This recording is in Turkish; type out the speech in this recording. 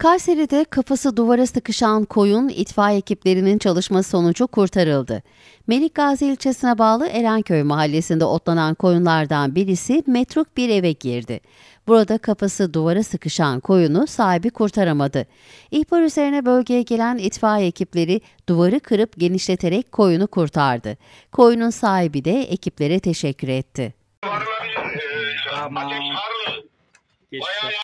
Kayseri'de kafası duvara sıkışan koyun itfaiye ekiplerinin çalışması sonucu kurtarıldı. Melik Gazi ilçesine bağlı Erenköy mahallesinde otlanan koyunlardan birisi metruk bir eve girdi. Burada kafası duvara sıkışan koyunu sahibi kurtaramadı. İhbar üzerine bölgeye gelen itfaiye ekipleri duvarı kırıp genişleterek koyunu kurtardı. Koyunun sahibi de ekiplere teşekkür etti. Tamam. Geçti.